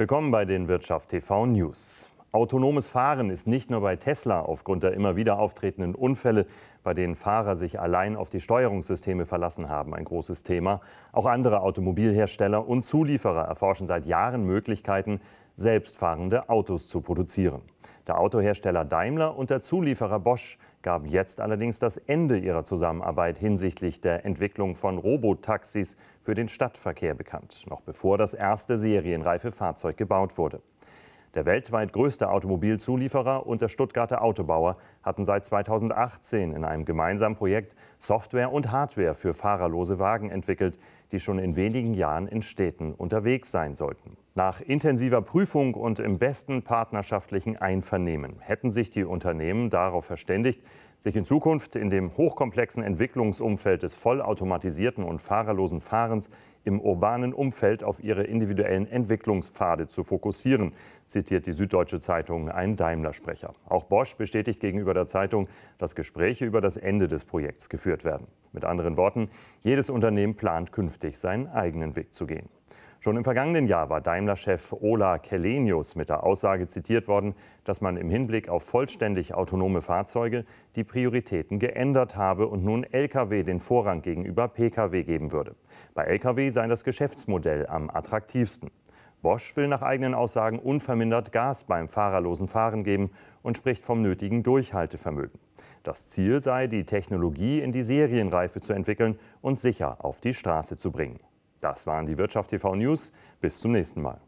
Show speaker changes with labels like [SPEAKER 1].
[SPEAKER 1] Willkommen bei den Wirtschaft TV News. Autonomes Fahren ist nicht nur bei Tesla aufgrund der immer wieder auftretenden Unfälle, bei denen Fahrer sich allein auf die Steuerungssysteme verlassen haben, ein großes Thema. Auch andere Automobilhersteller und Zulieferer erforschen seit Jahren Möglichkeiten, selbstfahrende Autos zu produzieren. Der Autohersteller Daimler und der Zulieferer Bosch gaben jetzt allerdings das Ende ihrer Zusammenarbeit hinsichtlich der Entwicklung von Robotaxis für den Stadtverkehr bekannt, noch bevor das erste serienreife Fahrzeug gebaut wurde. Der weltweit größte Automobilzulieferer und der Stuttgarter Autobauer hatten seit 2018 in einem gemeinsamen Projekt Software und Hardware für fahrerlose Wagen entwickelt, die schon in wenigen Jahren in Städten unterwegs sein sollten. Nach intensiver Prüfung und im besten partnerschaftlichen Einvernehmen hätten sich die Unternehmen darauf verständigt, sich in Zukunft in dem hochkomplexen Entwicklungsumfeld des vollautomatisierten und fahrerlosen Fahrens im urbanen Umfeld auf ihre individuellen Entwicklungspfade zu fokussieren, zitiert die Süddeutsche Zeitung ein Daimler-Sprecher. Auch Bosch bestätigt gegenüber der Zeitung, dass Gespräche über das Ende des Projekts geführt werden. Mit anderen Worten, jedes Unternehmen plant künftig seinen eigenen Weg zu gehen. Schon im vergangenen Jahr war Daimler-Chef Ola Kelenius mit der Aussage zitiert worden, dass man im Hinblick auf vollständig autonome Fahrzeuge die Prioritäten geändert habe und nun Lkw den Vorrang gegenüber Pkw geben würde. Bei Lkw sei das Geschäftsmodell am attraktivsten. Bosch will nach eigenen Aussagen unvermindert Gas beim fahrerlosen Fahren geben und spricht vom nötigen Durchhaltevermögen. Das Ziel sei, die Technologie in die Serienreife zu entwickeln und sicher auf die Straße zu bringen. Das waren die Wirtschaft TV News. Bis zum nächsten Mal.